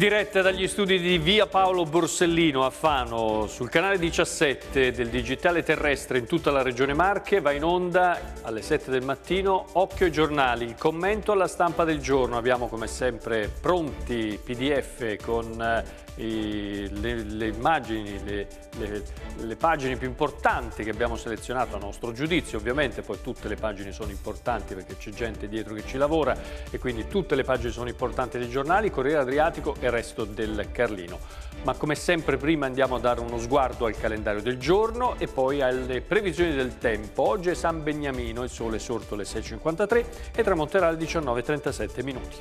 In diretta dagli studi di Via Paolo Borsellino a Fano, sul canale 17 del Digitale Terrestre in tutta la Regione Marche, va in onda alle 7 del mattino Occhio ai giornali, il commento alla stampa del giorno. Abbiamo come sempre pronti PDF con eh, le, le immagini, le, le, le, pagine più importanti che abbiamo selezionato a nostro giudizio, ovviamente poi tutte le pagine sono importanti perché c'è gente dietro che ci lavora e quindi tutte le pagine sono importanti dei giornali, Corriere Adriatico e il resto del Carlino. Ma come sempre prima andiamo a dare uno sguardo al calendario del giorno e poi alle previsioni del tempo. Oggi è San Beniamino, il sole è sorto alle 6.53 e tramonterà alle 19.37 minuti.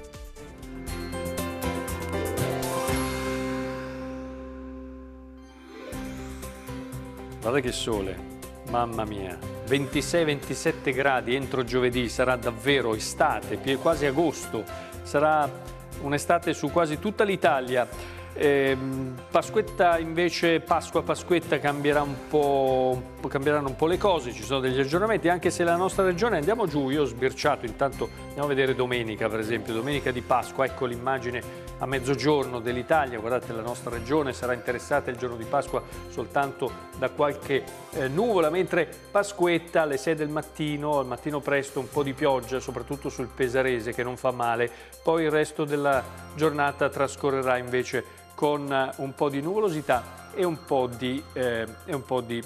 Guardate che sole, mamma mia. 26-27 gradi entro giovedì, sarà davvero estate, quasi agosto. Sarà un'estate su quasi tutta l'Italia. Ehm, Pasquetta invece, Pasqua Pasquetta cambierà un po', cambieranno un po' le cose, ci sono degli aggiornamenti, anche se la nostra regione, andiamo giù, io ho sbirciato, intanto andiamo a vedere domenica per esempio, domenica di Pasqua, ecco l'immagine a mezzogiorno dell'Italia, guardate la nostra regione sarà interessata il giorno di Pasqua soltanto da qualche eh, nuvola, mentre Pasquetta alle 6 del mattino, al mattino presto un po' di pioggia, soprattutto sul Pesarese che non fa male, poi il resto della giornata trascorrerà invece con eh, un po' di nuvolosità e un po' di, eh, e un po di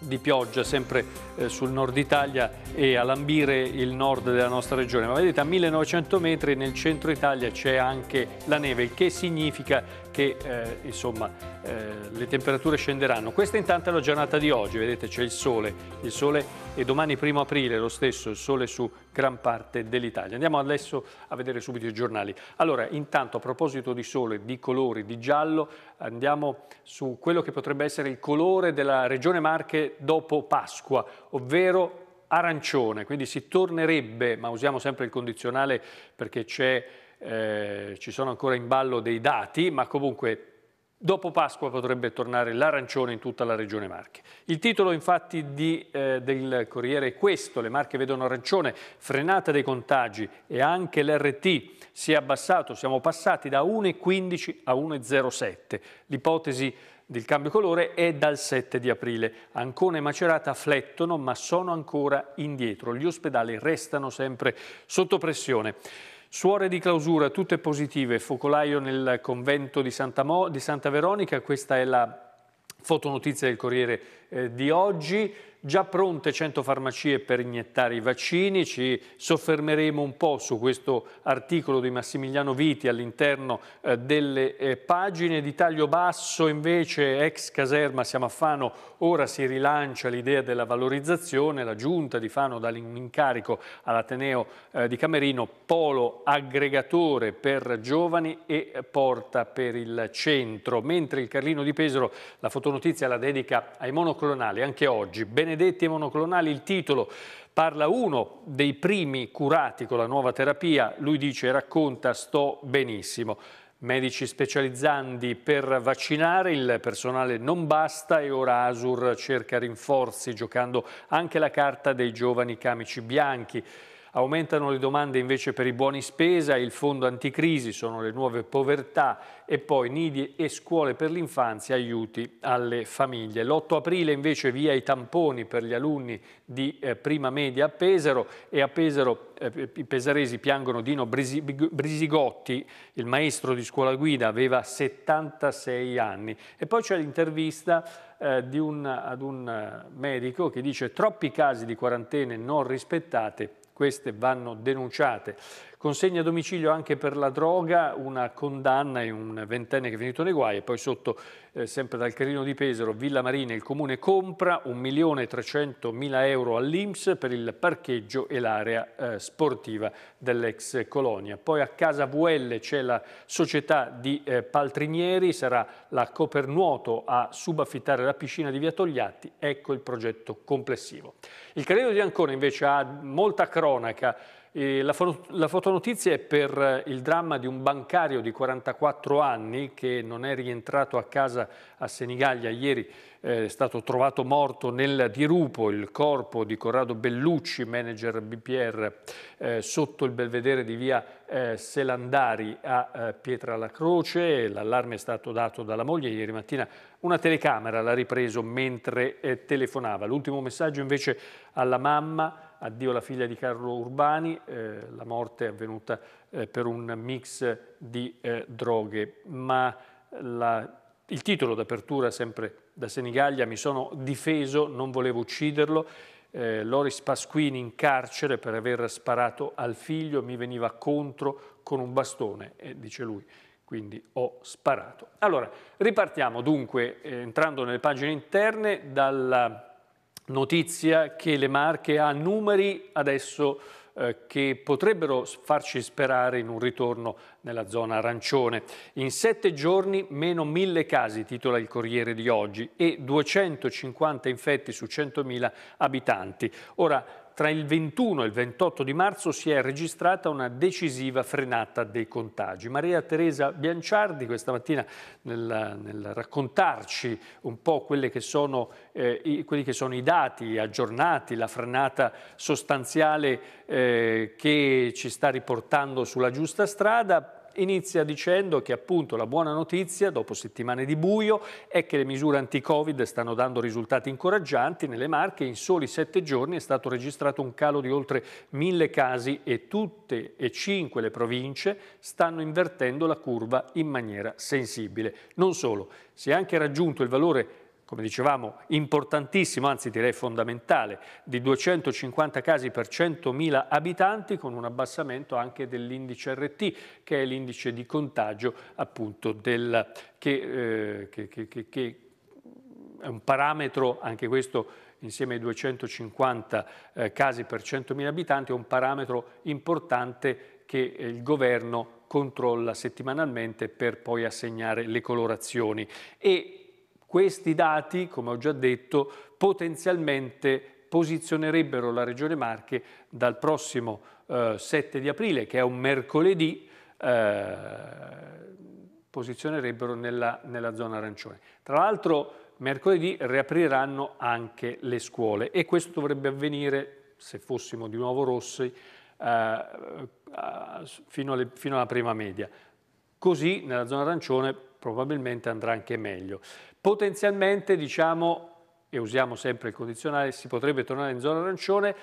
di pioggia sempre eh, sul nord Italia e a lambire il nord della nostra regione. Ma vedete a 1900 metri nel centro Italia c'è anche la neve, il che significa che eh, insomma, eh, le temperature scenderanno. Questa intanto è la giornata di oggi, vedete c'è il sole, il sole e domani primo aprile lo stesso, il sole su gran parte dell'Italia. Andiamo adesso a vedere subito i giornali. Allora intanto a proposito di sole, di colori, di giallo, andiamo su quello che potrebbe essere il colore della regione Marche dopo Pasqua, ovvero arancione, quindi si tornerebbe, ma usiamo sempre il condizionale perché c'è eh, ci sono ancora in ballo dei dati, ma comunque dopo Pasqua potrebbe tornare l'arancione in tutta la regione Marche. Il titolo infatti di, eh, del Corriere è questo, le Marche vedono arancione, frenata dei contagi e anche l'RT si è abbassato, siamo passati da 1,15 a 1,07. L'ipotesi del cambio colore è dal 7 di aprile. Ancona e Macerata flettono ma sono ancora indietro. Gli ospedali restano sempre sotto pressione. Suore di clausura, tutte positive, focolaio nel convento di Santa, Mo, di Santa Veronica, questa è la fotonotizia del Corriere eh, di oggi, già pronte 100 farmacie per iniettare i vaccini, ci soffermeremo un po' su questo articolo di Massimiliano Viti all'interno eh, delle eh, pagine di taglio basso, invece ex caserma siamo a Fano, ora si rilancia l'idea della valorizzazione, la giunta di Fano dà un incarico all'Ateneo eh, di Camerino, polo aggregatore per giovani e porta per il centro, mentre il Carlino di Pesaro la fotonotizia la dedica ai monoclonali monoclonali, anche oggi, Benedetti e monoclonali il titolo, parla uno dei primi curati con la nuova terapia, lui dice e racconta sto benissimo. Medici specializzandi per vaccinare, il personale non basta e ora Asur cerca rinforzi giocando anche la carta dei giovani camici bianchi. Aumentano le domande invece per i buoni spesa, il fondo anticrisi sono le nuove povertà e poi nidi e scuole per l'infanzia, aiuti alle famiglie. L'8 aprile invece via i tamponi per gli alunni di eh, prima media a Pesaro e a Pesaro eh, i pesaresi piangono Dino Brisigotti, il maestro di scuola guida, aveva 76 anni. E poi c'è l'intervista eh, ad un eh, medico che dice troppi casi di quarantene non rispettate queste vanno denunciate consegna a domicilio anche per la droga, una condanna in un ventenne che è finito nei guai e poi sotto, eh, sempre dal Carino di Pesaro, Villa Marina, il comune compra 1.300.000 euro all'Inps per il parcheggio e l'area eh, sportiva dell'ex colonia. Poi a Casa VL c'è la società di eh, Paltrinieri, sarà la Copernuoto a subaffittare la piscina di Via Togliatti, ecco il progetto complessivo. Il Carino di Ancona invece ha molta cronaca, eh, la, fo la, fotonotizia è per eh, il dramma di un bancario di 44 anni che non è rientrato a casa a Senigallia ieri eh, è stato trovato morto nel dirupo il corpo di Corrado Bellucci, manager BPR, eh, sotto il belvedere di via eh, Selandari a eh, Pietra la Croce. L'allarme è stato dato dalla moglie ieri mattina. Una telecamera l'ha ripreso mentre telefonava. L'ultimo messaggio invece alla mamma addio alla figlia di Carlo Urbani, eh, la morte è avvenuta eh, per un mix di eh, droghe, ma la, il titolo d'apertura, sempre da Senigallia, mi sono difeso, non volevo ucciderlo, eh, Loris Pasquini in carcere per aver sparato al figlio, mi veniva contro con un bastone, dice lui quindi ho sparato. Allora, ripartiamo dunque, eh, entrando nelle pagine interne, dalla notizia che le Marche ha numeri adesso eh, che potrebbero farci sperare in un ritorno nella zona arancione. In sette giorni meno mille casi, titola il Corriere di oggi, e 250 infetti su 100.000 abitanti. Ora, tra il 21 e il 28 di marzo si è registrata una decisiva frenata dei contagi. Maria Teresa Bianciardi questa mattina nel, nel raccontarci un po' che sono, eh, quelli che sono i dati aggiornati, la frenata sostanziale eh, che ci sta riportando sulla giusta strada, inizia dicendo che appunto la buona notizia, dopo settimane di buio, è che le misure anti-Covid stanno dando risultati incoraggianti. Nelle Marche in soli sette giorni è stato registrato un calo di oltre mille casi e tutte e cinque le province stanno invertendo la curva in maniera sensibile. Non solo, si è anche raggiunto il valore come dicevamo, importantissimo, anzi direi fondamentale, di 250 casi per 100.000 abitanti con un abbassamento anche dell'indice RT, che è l'indice di contagio appunto del, che, eh, che, che, che è un parametro, anche questo insieme ai 250 eh, casi per 100.000 abitanti, è un parametro importante che eh, il governo controlla settimanalmente per poi assegnare le colorazioni. E questi dati, come ho già detto, potenzialmente posizionerebbero la Regione Marche dal prossimo eh, 7 di aprile, che è un mercoledì, eh, posizionerebbero nella, nella zona arancione. Tra l'altro mercoledì riapriranno anche le scuole e questo dovrebbe avvenire, se fossimo di nuovo rossi, eh, fino, alle, fino alla prima media. Così nella zona arancione probabilmente andrà anche meglio. Potenzialmente, diciamo, e usiamo sempre il condizionale, si potrebbe tornare in zona arancione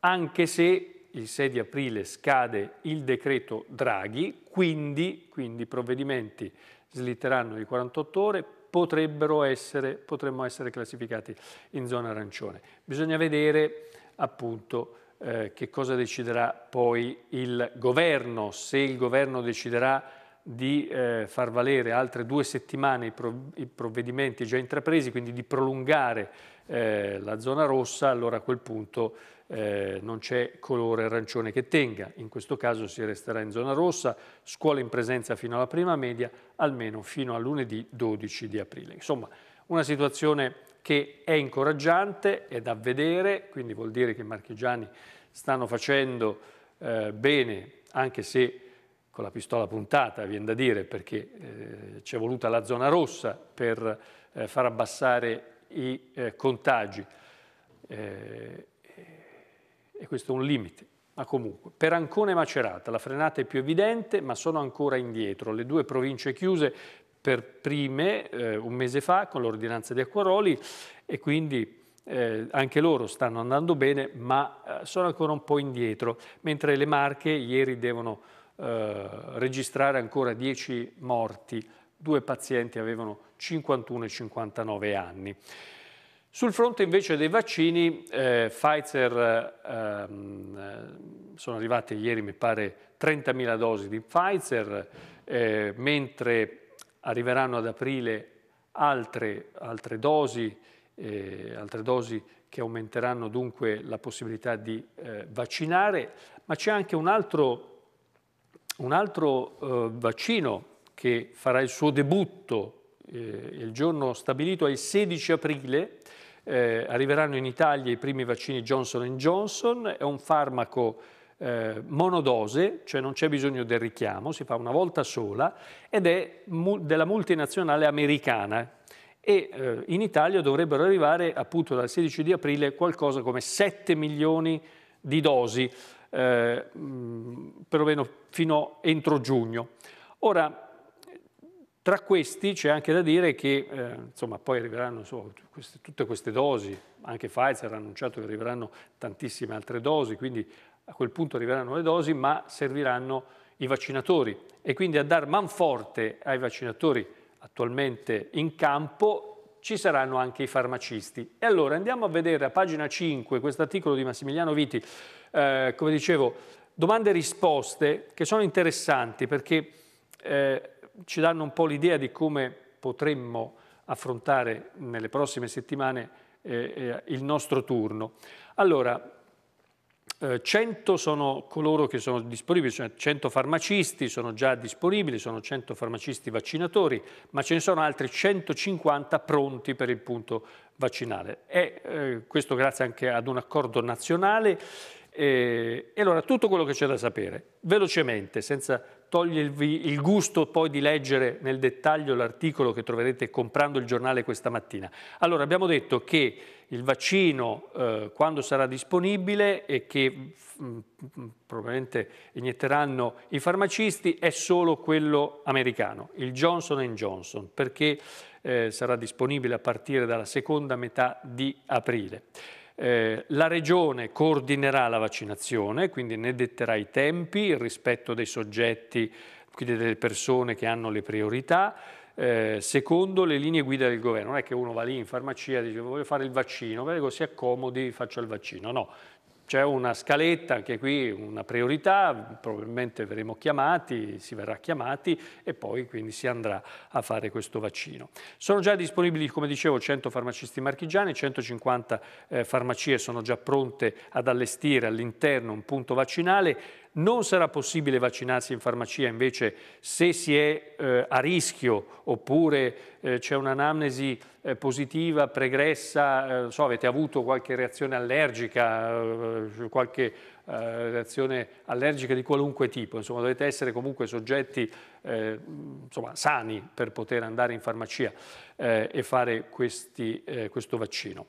anche se il 6 di aprile scade il decreto Draghi, quindi, i provvedimenti slitteranno di 48 ore, potrebbero essere, potremmo essere classificati in zona arancione. Bisogna vedere appunto eh, che cosa deciderà poi il governo, se il governo deciderà di eh, far valere altre due settimane i, prov i, provvedimenti già intrapresi, quindi di prolungare eh, la zona rossa, allora a quel punto eh, non c'è colore arancione che tenga. In questo caso si resterà in zona rossa, scuola in presenza fino alla prima media, almeno fino a lunedì 12 di aprile. Insomma, una situazione che è incoraggiante, è da vedere, quindi vuol dire che i marchigiani stanno facendo eh, bene, anche se con la pistola puntata, viene da dire, perché eh, ci è voluta la zona rossa per eh, far abbassare i eh, contagi. Eh, e questo è un limite. Ma comunque, per Ancona e Macerata la frenata è più evidente, ma sono ancora indietro. Le due province chiuse per prime eh, un mese fa con l'ordinanza di Acquaroli e quindi eh, anche loro stanno andando bene, ma eh, sono ancora un po' indietro, mentre le Marche ieri devono eh, registrare ancora 10 morti, due pazienti avevano 51 e 59 anni. Sul fronte invece dei vaccini, eh, Pfizer, ehm, sono arrivate ieri mi pare 30.000 dosi di Pfizer, eh, mentre arriveranno ad aprile altre, altre, dosi, eh, altre, dosi, che aumenteranno dunque la possibilità di eh, vaccinare, ma c'è anche un altro un altro eh, vaccino che farà il suo debutto eh, il giorno stabilito è il 16 aprile, eh, arriveranno in Italia i primi vaccini Johnson Johnson, è un farmaco eh, monodose, cioè non c'è bisogno del richiamo, si fa una volta sola ed è mu della multinazionale americana e eh, in Italia dovrebbero arrivare appunto dal 16 di aprile qualcosa come 7 milioni di dosi eh, mh, mm, perlomeno fino entro giugno. Ora, tra questi c'è anche da dire che eh, insomma, poi arriveranno so, queste, tutte queste dosi, anche Pfizer ha annunciato che arriveranno tantissime altre dosi, quindi a quel punto arriveranno le dosi, ma serviranno i vaccinatori e quindi a dar man forte ai vaccinatori attualmente in campo ci saranno anche i farmacisti. E allora andiamo a vedere a pagina 5 questo articolo di Massimiliano Viti, eh, come dicevo, domande e risposte che sono interessanti perché eh, ci danno un po' l'idea di come potremmo affrontare nelle prossime settimane eh, eh il nostro turno. Allora, 100 eh, sono coloro che sono disponibili, 100 cioè farmacisti sono già disponibili, sono 100 farmacisti vaccinatori, ma ce ne sono altri 150 pronti per il punto vaccinale. E eh, questo grazie anche ad un accordo nazionale e, eh, e allora tutto quello che c'è da sapere, velocemente, senza togliervi il gusto poi di leggere nel dettaglio l'articolo che troverete comprando il giornale questa mattina. Allora abbiamo detto che il vaccino eh, quando sarà disponibile e che mm, mm, probabilmente inietteranno i farmacisti è solo quello americano, il Johnson Johnson, perché eh, sarà disponibile a partire dalla seconda metà di aprile. Eh, la Regione coordinerà la vaccinazione, quindi ne detterà i tempi, il rispetto dei soggetti, quindi delle persone che hanno le priorità, eh, secondo le linee guida del governo. Non è che uno va lì in farmacia e dice voglio fare il vaccino, prego si accomodi, faccio il vaccino. No, c'è una scaletta, anche qui una priorità, probabilmente verremo chiamati, si verrà chiamati e poi quindi si andrà a fare questo vaccino. Sono già disponibili, come dicevo, 100 farmacisti marchigiani, 150 eh, farmacie sono già pronte ad allestire all'interno un punto vaccinale non sarà possibile vaccinarsi in farmacia, invece se si è eh, a rischio oppure eh, c'è un'anamnesi eh, positiva, pregressa, eh, so, avete avuto qualche reazione allergica, eh, eh, qualche reazione allergica di qualunque tipo, insomma dovete essere comunque soggetti insomma, sani per poter andare in farmacia e fare questi, questo vaccino.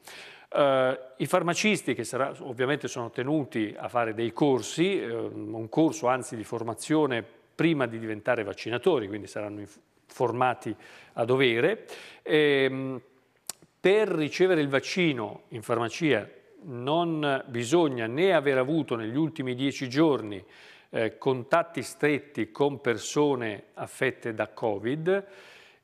Eh, I farmacisti che sarà, ovviamente sono tenuti a fare dei corsi, eh, un corso anzi di formazione prima di diventare vaccinatori, quindi saranno formati a dovere. Eh, per ricevere il vaccino in farmacia non bisogna né aver avuto negli ultimi dieci giorni eh, contatti stretti con persone affette da Covid,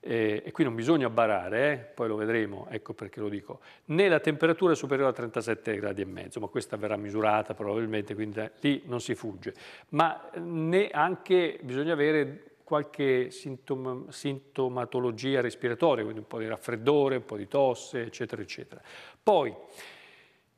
e qui non bisogna barare, eh? poi lo vedremo, ecco perché lo dico, né la temperatura superiore a 37 gradi e mezzo, ma questa verrà misurata probabilmente, quindi eh, lì non si fugge, ma eh, né anche bisogna avere qualche sintom sintomatologia respiratoria, quindi un po' di raffreddore, un po' di tosse, eccetera, eccetera. Poi,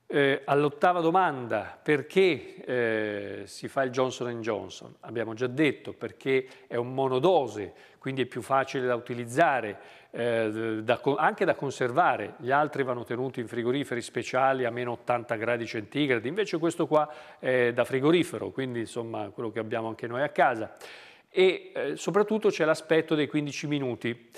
eh, all'ottava domanda, perché eh, si fa il Johnson Johnson? Abbiamo già detto, perché è un monodose, quindi è più facile da utilizzare, eh, da, anche da conservare. Gli altri vanno tenuti in frigoriferi speciali a meno 80 gradi centigradi, invece questo qua è da frigorifero, quindi insomma quello che abbiamo anche noi a casa. E eh, soprattutto c'è l'aspetto dei 15 minuti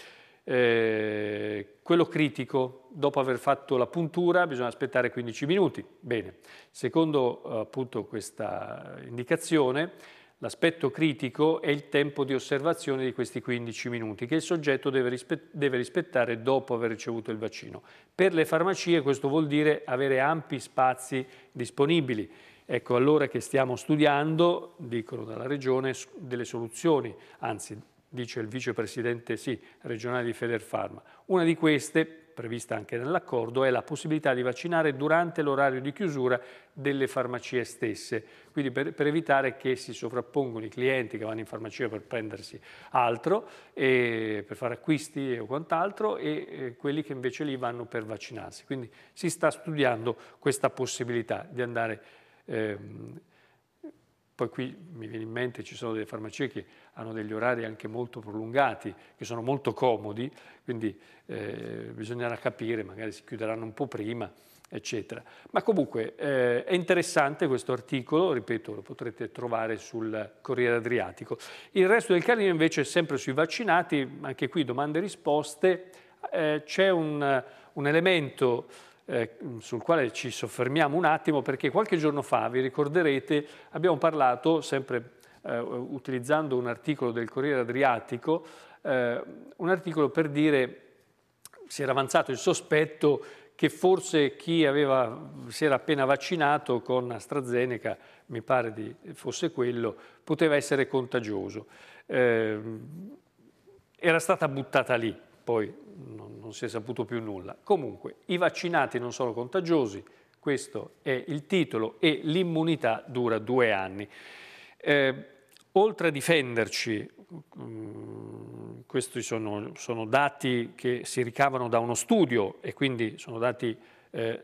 eh, quello critico, dopo aver fatto la puntura, bisogna aspettare 15 minuti. Bene, secondo appunto questa indicazione, l'aspetto critico è il tempo di osservazione di questi 15 minuti che il soggetto deve, rispet deve rispettare dopo aver ricevuto il vaccino. Per le farmacie questo vuol dire avere ampi spazi disponibili. Ecco allora che stiamo studiando, dicono dalla Regione, delle soluzioni, anzi dice il vicepresidente sì, regionale di Federfarma. Una di queste, prevista anche nell'accordo, è la possibilità di vaccinare durante l'orario di chiusura delle farmacie stesse, quindi per, per, evitare che si sovrappongano i clienti che vanno in farmacia per prendersi altro, e, per fare acquisti o quant'altro, e, e quelli che invece lì vanno per vaccinarsi. Quindi si sta studiando questa possibilità di andare... Ehm, poi qui mi viene in mente ci sono delle farmacie che hanno degli orari anche molto prolungati, che sono molto comodi, quindi eh, bisognerà capire, magari si chiuderanno un po' prima, eccetera. Ma comunque eh, è interessante questo articolo, ripeto, lo potrete trovare sul Corriere Adriatico. Il resto del Carlino invece è sempre sui vaccinati, anche qui domande e risposte, eh, c'è un, un elemento eh, sul quale ci soffermiamo un attimo perché qualche giorno fa, vi ricorderete, abbiamo parlato, sempre eh, utilizzando un articolo del Corriere Adriatico, eh, un articolo per dire si era avanzato il sospetto che forse chi aveva, si era appena vaccinato con AstraZeneca, mi pare di, fosse quello, poteva essere contagioso. Eh, era stata buttata lì poi non, non si è saputo più nulla. Comunque, i vaccinati non sono contagiosi, questo è il titolo, e l'immunità dura due anni. Eh, oltre a difenderci, mm, questi sono, sono, dati che si ricavano da uno studio e quindi sono dati eh,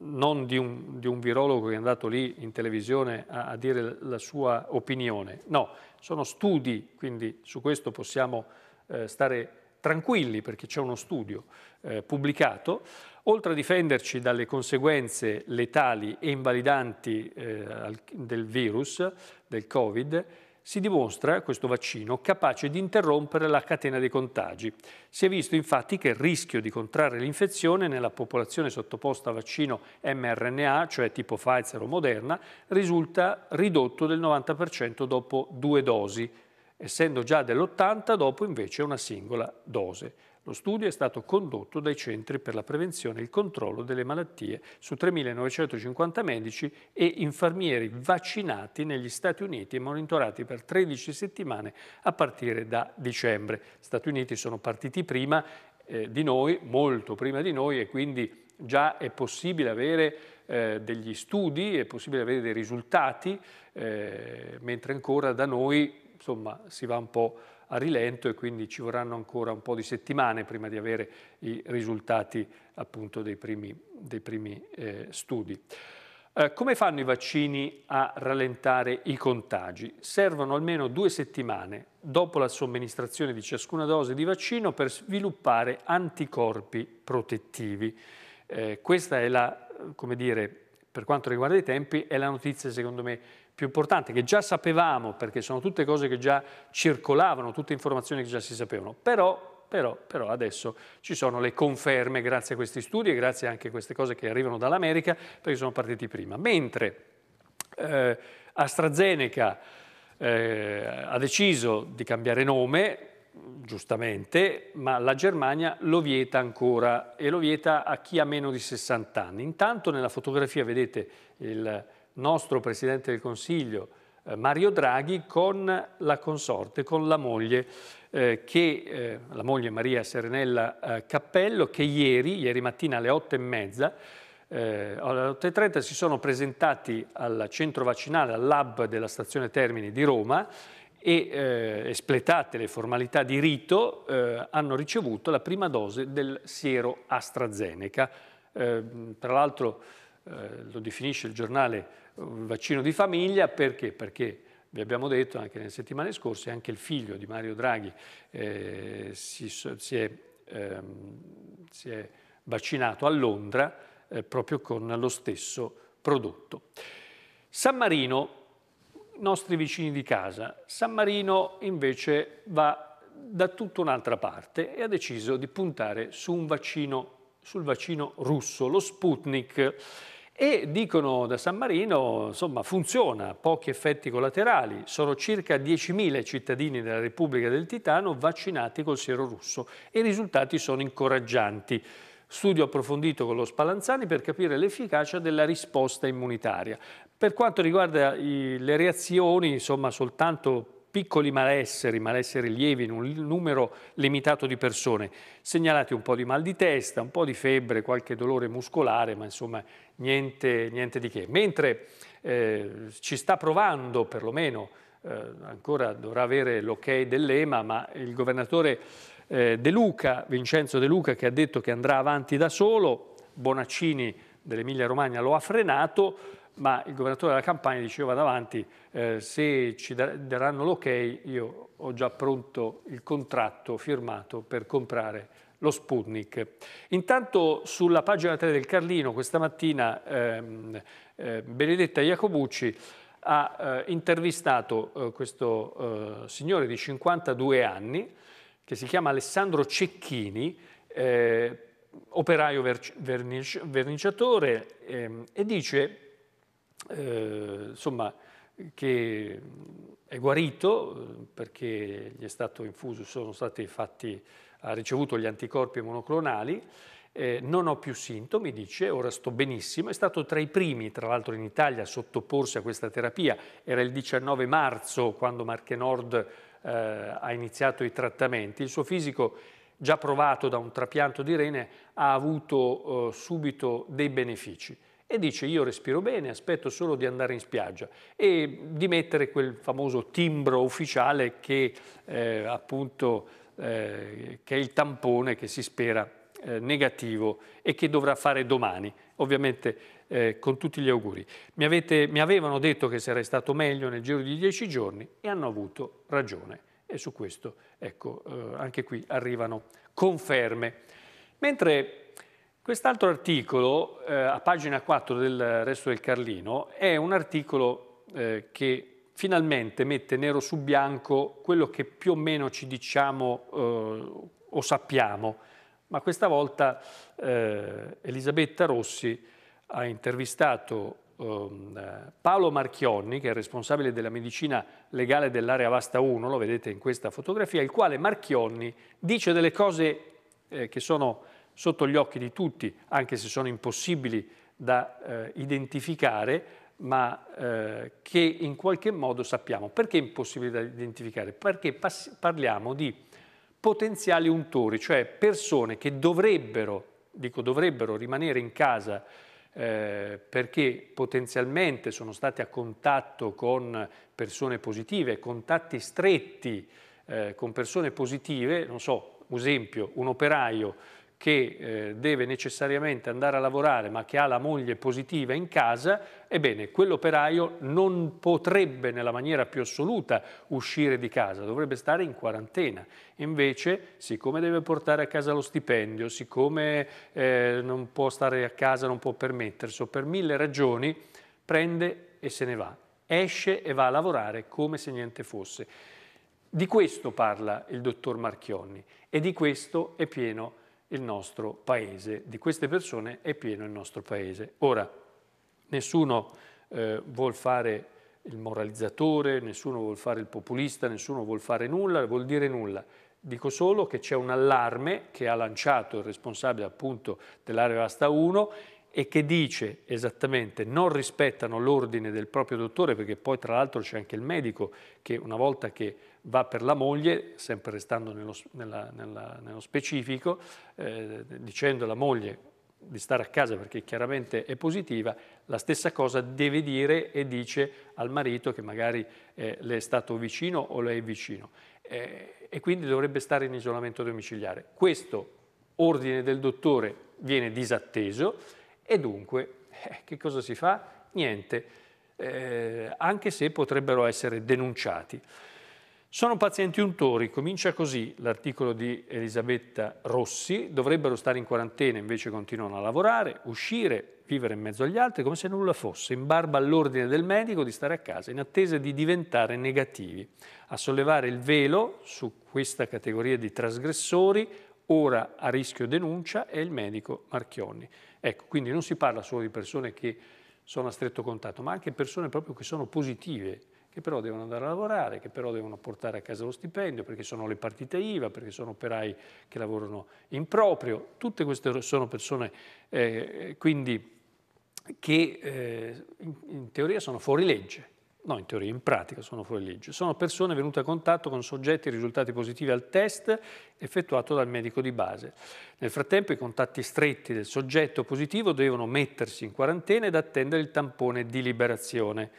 non di un, di un, virologo che è andato lì in televisione a, a, dire la sua opinione, no, sono studi, quindi su questo possiamo eh, stare tranquilli perché c'è uno studio eh, pubblicato, oltre a difenderci dalle conseguenze letali e invalidanti eh, del virus, del Covid, si dimostra questo vaccino capace di interrompere la catena dei contagi. Si è visto infatti che il rischio di contrarre l'infezione nella popolazione sottoposta a vaccino mRNA, cioè tipo Pfizer o Moderna, risulta ridotto del 90% dopo due dosi essendo già dell'80 dopo invece una singola dose. Lo studio è stato condotto dai Centri per la Prevenzione e il Controllo delle Malattie su 3.950 medici e infermieri vaccinati negli Stati Uniti e monitorati per 13 settimane a partire da dicembre. Stati Uniti sono partiti prima eh, di noi, molto prima di noi e quindi già è possibile avere eh, degli studi, è possibile avere dei risultati, eh, mentre ancora da noi insomma si va un po' a rilento e quindi ci vorranno ancora un po' di settimane prima di avere i risultati appunto dei primi, dei primi eh, studi. Eh, come fanno i vaccini a rallentare i contagi? Servono almeno due settimane dopo la somministrazione di ciascuna dose di vaccino per sviluppare anticorpi protettivi. Eh, questa è la, come dire, per quanto riguarda i tempi, è la notizia secondo me più importante, che già sapevamo, perché sono tutte cose che già circolavano, tutte informazioni che già si sapevano, però, però, però adesso ci sono le conferme grazie a questi studi e grazie anche a queste cose che arrivano dall'America, perché sono partiti prima. Mentre eh, AstraZeneca eh, ha deciso di cambiare nome, giustamente, ma la Germania lo vieta ancora e lo vieta a chi ha meno di 60 anni. Intanto nella fotografia vedete il nostro Presidente del Consiglio eh, Mario Draghi con la consorte, con la moglie, eh, che, eh, la moglie Maria Serenella eh, Cappello, che ieri, ieri mattina alle 8 e mezza, eh, alle 8.30 si sono presentati al centro vaccinale, al lab della stazione Termini di Roma e eh, espletate le formalità di rito eh, hanno ricevuto la prima dose del siero AstraZeneca. Eh, tra l'altro lo definisce il giornale un vaccino di famiglia perché? Perché vi abbiamo detto anche nelle settimane scorse, anche il figlio di Mario Draghi eh, si, si, è, ehm, si, è, vaccinato a Londra eh, proprio con lo stesso prodotto. San Marino, nostri vicini di casa, San Marino invece va da tutta un'altra parte e ha deciso di puntare su un vaccino, sul vaccino russo, lo Sputnik e dicono da San Marino, insomma, funziona, pochi effetti collaterali, sono circa 10.000 cittadini della Repubblica del Titano vaccinati col siero russo e i risultati sono incoraggianti. Studio approfondito con lo Spallanzani per capire l'efficacia della risposta immunitaria. Per quanto riguarda i, le reazioni, insomma, soltanto piccoli malesseri, malesseri lievi in un numero limitato di persone, segnalati un po' di mal di testa, un po' di febbre, qualche dolore muscolare, ma insomma niente, niente di che. Mentre eh, ci sta provando, perlomeno eh, ancora dovrà avere l'ok dell'EMA, ma il governatore eh, De Luca, Vincenzo De Luca, che ha detto che andrà avanti da solo, Bonaccini dell'Emilia Romagna lo ha frenato, ma il governatore della Campania diceva vado avanti, eh, se ci daranno l'ok io ho già pronto il contratto firmato per comprare lo Sputnik. Intanto sulla pagina 3 del Carlino questa mattina ehm, eh, Benedetta Iacobucci ha eh, intervistato eh, questo eh, signore di 52 anni che si chiama Alessandro Cecchini eh, operaio vernici verniciatore ehm, e dice eh, insomma, che è guarito eh, perché gli è stato infuso, sono stati fatti, ha ricevuto gli anticorpi monoclonali, eh, non ho più sintomi, dice, ora sto benissimo, è stato tra i primi, tra l'altro in Italia, a sottoporsi a questa terapia, era il 19 marzo quando Marchenord eh, ha iniziato i trattamenti, il suo fisico già provato da un trapianto di rene ha avuto eh, subito dei benefici e dice io respiro bene, aspetto solo di andare in spiaggia e di mettere quel famoso timbro ufficiale che eh, appunto eh, che è il tampone che si spera eh, negativo e che dovrà fare domani, ovviamente eh, con tutti gli auguri. Mi, avete, mi avevano detto che sarei stato meglio nel giro di dieci giorni e hanno avuto ragione e su questo ecco eh, anche qui arrivano conferme. Mentre Quest'altro articolo, eh, a pagina 4 del Resto del Carlino, è un articolo eh, che finalmente mette nero su bianco quello che più o meno ci diciamo eh, o sappiamo, ma questa volta eh, Elisabetta Rossi ha intervistato ehm, Paolo Marchionni, che è responsabile della medicina legale dell'area Vasta 1, lo vedete in questa fotografia, il quale Marchionni dice delle cose eh, che sono sotto gli occhi di tutti, anche se sono impossibili da eh, identificare, ma eh, che in qualche modo sappiamo. Perché impossibili da identificare? Perché parliamo di potenziali untori, cioè persone che dovrebbero, dico dovrebbero rimanere in casa eh, perché potenzialmente sono state a contatto con persone positive, contatti stretti eh, con persone positive, non so, esempio, un operaio che eh, deve necessariamente andare a lavorare ma che ha la moglie positiva in casa, ebbene quell'operaio non potrebbe nella maniera più assoluta uscire di casa, dovrebbe stare in quarantena. Invece, siccome deve portare a casa lo stipendio, siccome eh, non può stare a casa, non può permettersi, o per mille ragioni, prende e se ne va, esce e va a lavorare come se niente fosse. Di questo parla il dottor Marchionni e di questo è pieno il nostro paese, di queste persone è pieno il nostro paese. Ora, nessuno eh, vuol fare il moralizzatore, nessuno vuol fare il populista, nessuno vuol fare nulla, vuol dire nulla. Dico solo che c'è un allarme che ha lanciato il responsabile appunto dell'area vasta 1 e che dice esattamente non rispettano l'ordine del proprio dottore, perché poi tra l'altro c'è anche il medico che una volta che va per la moglie, sempre restando nello, nella, nella, nello specifico, eh, dicendo alla moglie di stare a casa perché chiaramente è positiva, la stessa cosa deve dire e dice al marito che magari eh, le è stato vicino o le è vicino eh, e quindi dovrebbe stare in isolamento domiciliare. Questo ordine del dottore viene disatteso e dunque eh, che cosa si fa? Niente, eh, anche se potrebbero essere denunciati. Sono pazienti untori, comincia così l'articolo di Elisabetta Rossi, dovrebbero stare in quarantena, invece continuano a lavorare, uscire, vivere in mezzo agli altri come se nulla fosse, in barba all'ordine del medico di stare a casa, in attesa di diventare negativi. A sollevare il velo su questa categoria di trasgressori, ora a rischio denuncia, è il medico Marchionni. Ecco, quindi non si parla solo di persone che sono a stretto contatto, ma anche persone proprio che sono positive che però devono andare a lavorare, che però devono portare a casa lo stipendio, perché sono le partite IVA, perché sono operai che lavorano in proprio. Tutte queste sono persone eh, quindi che eh, in, in teoria sono fuori legge, no in teoria, in pratica sono fuori legge, sono persone venute a contatto con soggetti risultati positivi al test effettuato dal medico di base. Nel frattempo i contatti stretti del soggetto positivo devono mettersi in quarantena ed attendere il tampone di liberazione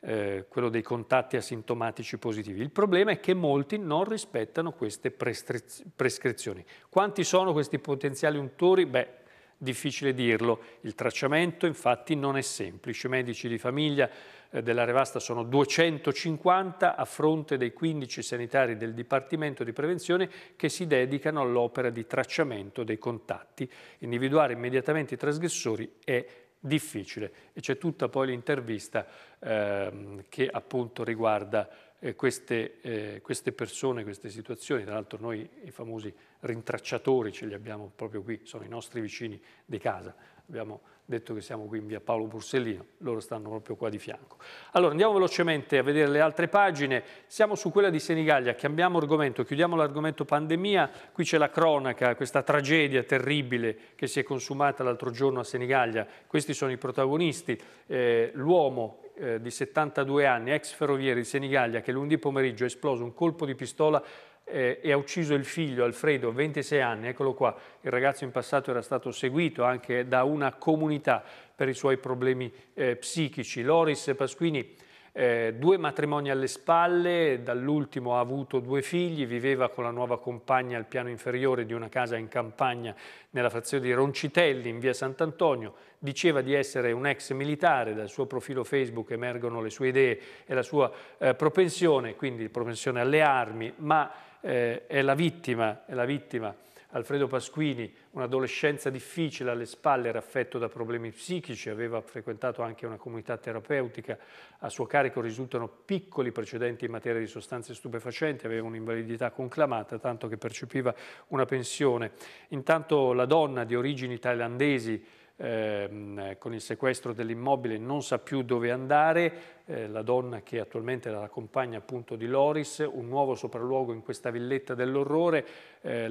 eh, quello dei contatti asintomatici positivi. Il problema è che molti non rispettano queste prescrizioni. Quanti sono questi potenziali untori? Beh, difficile dirlo. Il tracciamento infatti non è semplice. I medici di famiglia eh, della Revasta sono 250 a fronte dei 15 sanitari del Dipartimento di Prevenzione che si dedicano all'opera di tracciamento dei contatti. Individuare immediatamente i trasgressori è difficile e c'è tutta poi l'intervista eh, che appunto riguarda eh, queste, eh, queste, persone, queste situazioni, tra l'altro noi i famosi rintracciatori ce li abbiamo proprio qui, sono i nostri vicini di casa, abbiamo detto che siamo qui in via Paolo Borsellino, loro stanno proprio qua di fianco. Allora andiamo velocemente a vedere le altre pagine, siamo su quella di Senigallia, cambiamo argomento, chiudiamo l'argomento pandemia, qui c'è la cronaca, questa tragedia terribile che si è consumata l'altro giorno a Senigallia, questi sono i protagonisti, eh, l'uomo eh, di 72 anni, ex ferroviere di Senigallia, che lunedì pomeriggio è esploso un colpo di pistola eh, e ha ucciso il figlio Alfredo, 26 anni, eccolo qua. Il ragazzo in passato era stato seguito anche da una comunità per i suoi problemi eh, psichici. Loris Pasquini eh, due matrimoni alle spalle, dall'ultimo ha avuto due figli, viveva con la nuova compagna al piano inferiore di una casa in campagna nella frazione di Roncitelli in via Sant'Antonio, diceva di essere un ex militare, dal suo profilo Facebook emergono le sue idee e la sua eh, propensione, quindi propensione alle armi, ma eh, è la vittima, è la vittima Alfredo Pasquini, un'adolescenza difficile alle spalle, era affetto da problemi psichici, aveva frequentato anche una comunità terapeutica, a suo carico risultano piccoli precedenti in materia di sostanze stupefacenti, aveva un'invalidità conclamata, tanto che percepiva una pensione. Intanto la donna di origini thailandesi ehm, con il sequestro dell'immobile non sa più dove andare, eh, la donna che attualmente era la compagna appunto di Loris, un nuovo sopralluogo in questa villetta dell'orrore, eh,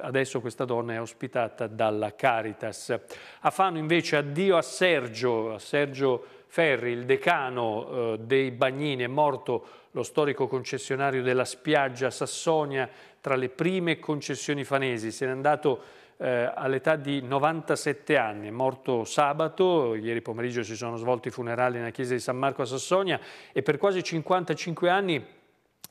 adesso questa donna è ospitata dalla Caritas. A Fano invece addio a Sergio, a Sergio Ferri, il decano eh, dei Bagnini, è morto lo storico concessionario della spiaggia Sassonia tra le prime concessioni fanesi, se n'è andato eh, all'età di 97 anni, morto sabato, ieri pomeriggio si sono svolti i funerali nella chiesa di San Marco a Sassonia e per quasi 55 anni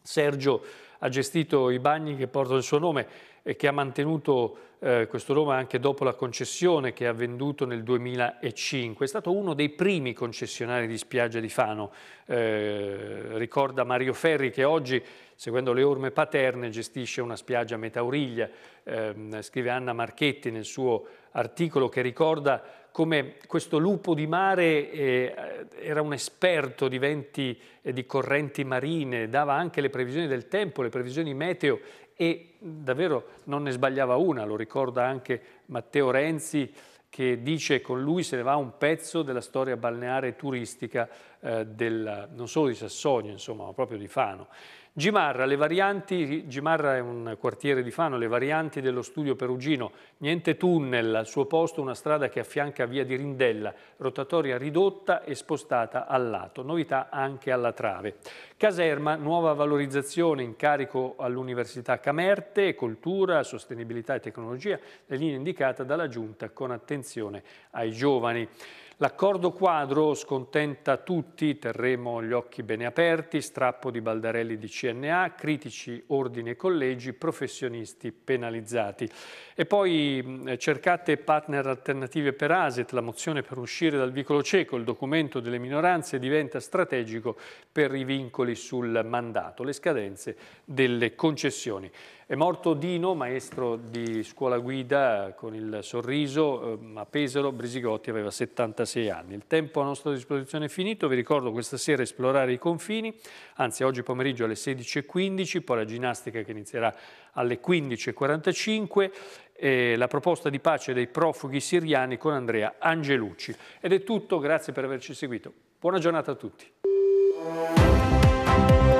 Sergio ha gestito i bagni che portano il suo nome e che ha mantenuto eh, questo nome anche dopo la concessione che ha venduto nel 2005. È stato uno dei primi concessionari di spiaggia di Fano, eh, ricorda Mario Ferri che oggi seguendo le orme paterne, gestisce una spiaggia a metauriglia. Eh, scrive Anna Marchetti nel suo articolo che ricorda come questo lupo di mare eh, era un esperto di venti e di correnti marine, dava anche le previsioni del tempo, le previsioni meteo e davvero non ne sbagliava una, lo ricorda anche Matteo Renzi che dice con lui se ne va un pezzo della storia balneare turistica eh, del, non solo di Sassonia, insomma, ma proprio di Fano. Gimarra, le varianti, Gimarra è un quartiere di Fano, le varianti dello studio perugino, niente tunnel, al suo posto una strada che affianca via di Rindella, rotatoria ridotta e spostata al lato, novità anche alla trave. Caserma, nuova valorizzazione in carico all'Università Camerte, cultura, sostenibilità e tecnologia, la linea indicata dalla Giunta con attenzione ai giovani. L'accordo quadro scontenta tutti, terremo gli occhi bene aperti, strappo di Baldarelli di CNA, critici, ordini e collegi, professionisti penalizzati. E poi mm, cercate partner alternative per ASET, la mozione per uscire dal vicolo cieco, il documento delle minoranze diventa strategico per i vincoli sul mandato, le scadenze delle concessioni. È morto Dino, maestro di scuola guida con il sorriso, ehm, a Pesaro Brisigotti aveva 76 anni. Il tempo a nostra disposizione è finito, vi ricordo questa sera esplorare i confini, anzi oggi pomeriggio alle 16.15, poi la ginnastica che inizierà alle 15.45 e la proposta di pace dei profughi siriani con Andrea Angelucci. Ed è tutto, grazie per averci seguito. Buona giornata a tutti.